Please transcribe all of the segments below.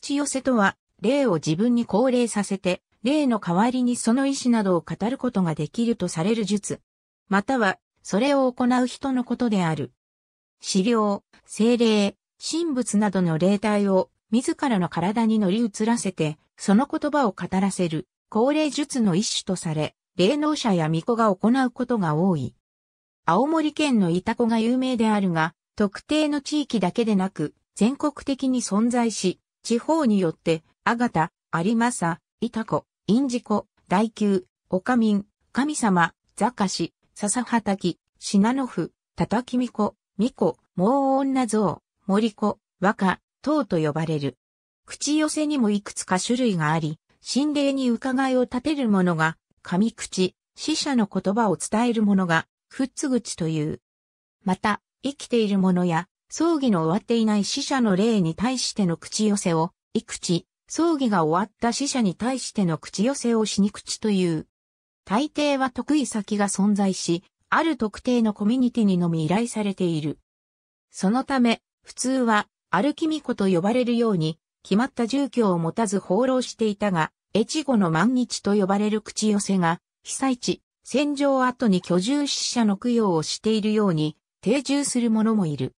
口寄せとは、霊を自分に降霊させて、霊の代わりにその意思などを語ることができるとされる術。または、それを行う人のことである。資料、精霊、神仏などの霊体を自らの体に乗り移らせて、その言葉を語らせる、降霊術の一種とされ、霊能者や巫女が行うことが多い。青森県のイタコが有名であるが、特定の地域だけでなく、全国的に存在し、地方によって、あがた、有政、いたこ、インジコ、大宮、おかみん、神様、ザカシ、笹畑、信濃府、たたきみこ、みこ、もう女像、もりこ、わか、と呼ばれる。口寄せにもいくつか種類があり、心霊に伺いを立てるものが、神口、死者の言葉を伝えるものが、ふっつ口という。また、生きているものや、葬儀の終わっていない死者の霊に対しての口寄せを、いくち、葬儀が終わった死者に対しての口寄せをしに口という。大抵は得意先が存在し、ある特定のコミュニティにのみ依頼されている。そのため、普通は、歩き巫女と呼ばれるように、決まった住居を持たず放浪していたが、越後の万日と呼ばれる口寄せが、被災地、戦場後に居住死者の供養をしているように、定住する者もいる。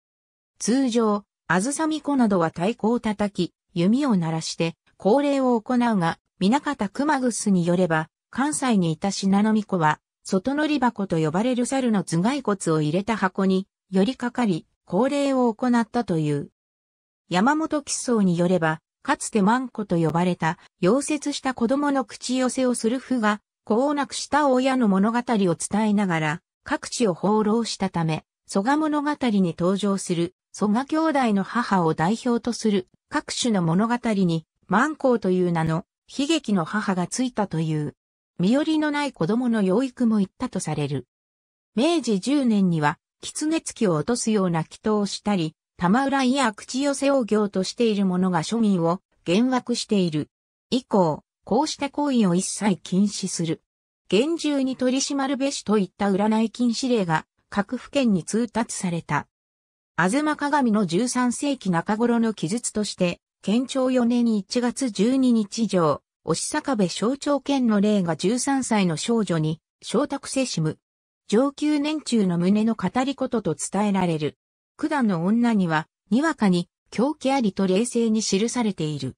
通常、あずさみこなどは太鼓を叩き、弓を鳴らして、恒例を行うが、皆方熊楠によれば、関西にいた品のみ子は、外乗り箱と呼ばれる猿の頭蓋骨を入れた箱に、寄りかかり、恒例を行ったという。山本吉草によれば、かつてマンコと呼ばれた、溶接した子供の口寄せをする夫が、子を亡くした親の物語を伝えながら、各地を放浪したため、蘇我物語に登場する蘇我兄弟の母を代表とする各種の物語に、万光という名の悲劇の母がついたという、身寄りのない子供の養育も行ったとされる。明治10年には、狐月を落とすような祈祷をしたり、玉浦井や口寄せを行としている者が庶民を幻惑している。以降、こうした行為を一切禁止する。厳重に取り締まるべしといった占い禁止令が各府県に通達された。マ鏡の13世紀中頃の記述として、県庁4年1月12日上、押坂部省庁県の霊が13歳の少女に、承託せしむ。上級年中の胸の語りことと伝えられる。九段の女には、にわかに、狂気ありと冷静に記されている。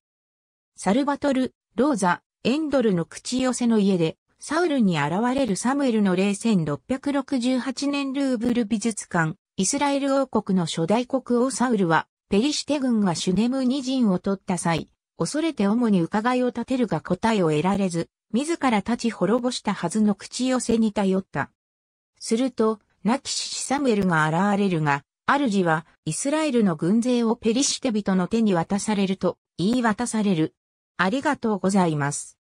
サルバトル、ローザ、エンドルの口寄せの家で、サウルに現れるサムエルの霊1668年ルーブル美術館、イスラエル王国の初代国王サウルは、ペリシテ軍がシュネム二人を取った際、恐れて主に伺いを立てるが答えを得られず、自ら立ち滅ぼしたはずの口寄せに頼った。すると、亡きシサムエルが現れるが、主はイスラエルの軍勢をペリシテ人の手に渡されると言い渡される。ありがとうございます。